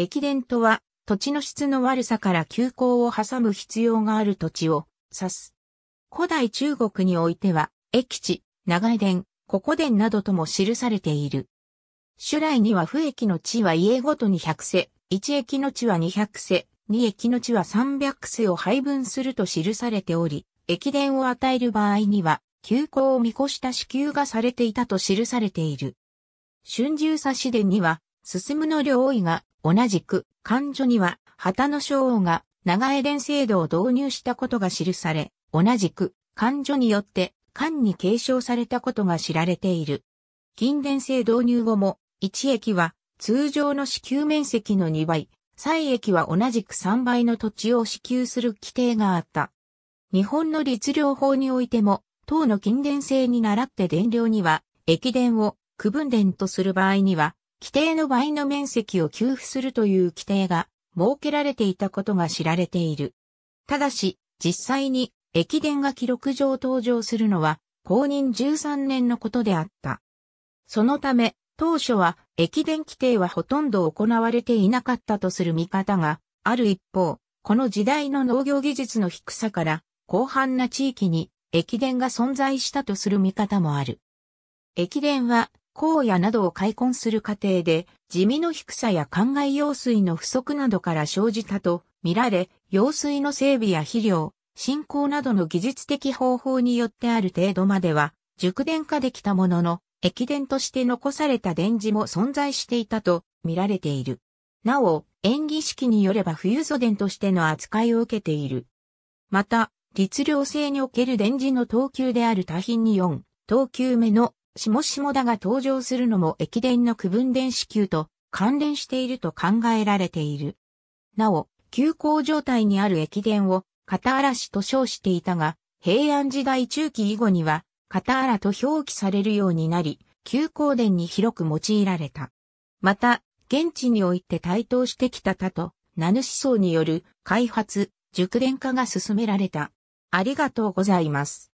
駅伝とは、土地の質の悪さから急行を挟む必要がある土地を指す。古代中国においては、駅地、長井田、ここ田などとも記されている。主来には不駅の地は家ごとに100世、1駅の地は200世、2駅の地は300世を配分すると記されており、駅伝を与える場合には、休校を見越した支給がされていたと記されている。春秋差し伝には、進の両位が、同じく、漢書には、旗の将王が、長江伝制度を導入したことが記され、同じく、漢書によって、漢に継承されたことが知られている。近伝制導入後も、一駅は、通常の支給面積の2倍、再駅は同じく3倍の土地を支給する規定があった。日本の律令法においても、党の近伝制に倣って伝令には、駅伝を区分伝とする場合には、規定の倍の面積を給付するという規定が設けられていたことが知られている。ただし、実際に駅伝が記録上登場するのは公認13年のことであった。そのため、当初は駅伝規定はほとんど行われていなかったとする見方がある一方、この時代の農業技術の低さから広範な地域に駅伝が存在したとする見方もある。駅伝は荒野などを開墾する過程で、地味の低さや灌漑用水の不足などから生じたと見られ、用水の整備や肥料、振興などの技術的方法によってある程度までは、熟電化できたものの、駅伝として残された電磁も存在していたと見られている。なお、演技式によれば冬素祖伝としての扱いを受けている。また、律令制における電磁の等級である多品に4、等級目の下下だが登場するのも駅伝の区分電子級と関連していると考えられている。なお、休校状態にある駅伝を片嵐と称していたが、平安時代中期以後には片荒と表記されるようになり、休校伝に広く用いられた。また、現地において台頭してきた他と、名主層による開発、熟練化が進められた。ありがとうございます。